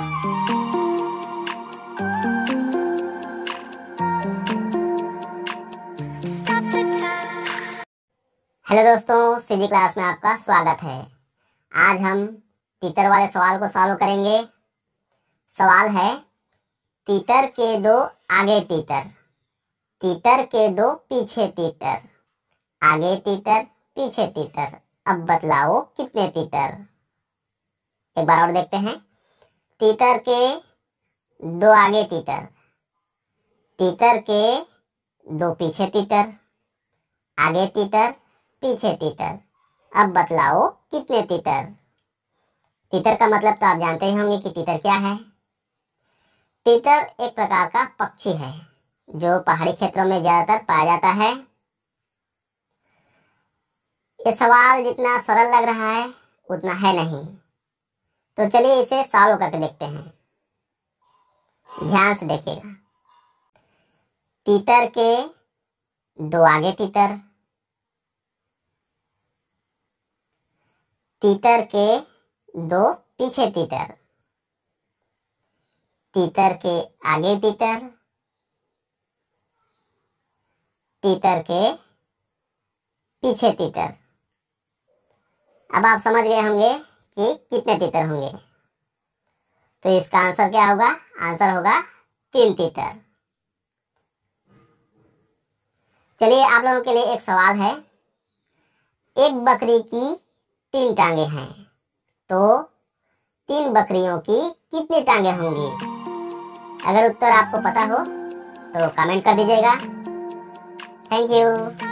hello दोस्तों CG class में आपका स्वागत है आज हम तीतर वाले सवाल को सॉल्व करेंगे सवाल है तीतर के दो आगे तीतर तीतर के दो पीछे तीतर आगे तीतर पीछे तीतर अब बतलाओ कितने तीतर एक बार और देखते हैं तीतर के दो आगे तीतर तीतर के दो पीछे तीतर आगे तीतर पीछे तीतर अब बतलाओ कितने तीतर तीतर का मतलब तो आप जानते ही होंगे कि तीतर क्या है तीतर एक प्रकार का पक्षी है जो पहाड़ी क्षेत्रों में ज्यादातर पाया जाता है ये सवाल जितना सरल लग रहा है उतना है नहीं तो चलिए इसे सॉल्व करके देखते हैं ध्यान से देखिएगा तीतर के दो आगे तीतर तीतर के दो पीछे तीतर तीतर के आगे तीतर तीतर के पीछे तीतर अब आप समझ गए होंगे कि कितने तीतर होंगे तो इसका आंसर क्या होगा आंसर होगा तीन तीतर चलिए आप लोगों के लिए एक सवाल है एक बकरी की तीन टांगे हैं तो तीन बकरियों की कितनी टांगे होंगी अगर उत्तर आपको पता हो तो कमेंट कर दीजिएगा थैंक यू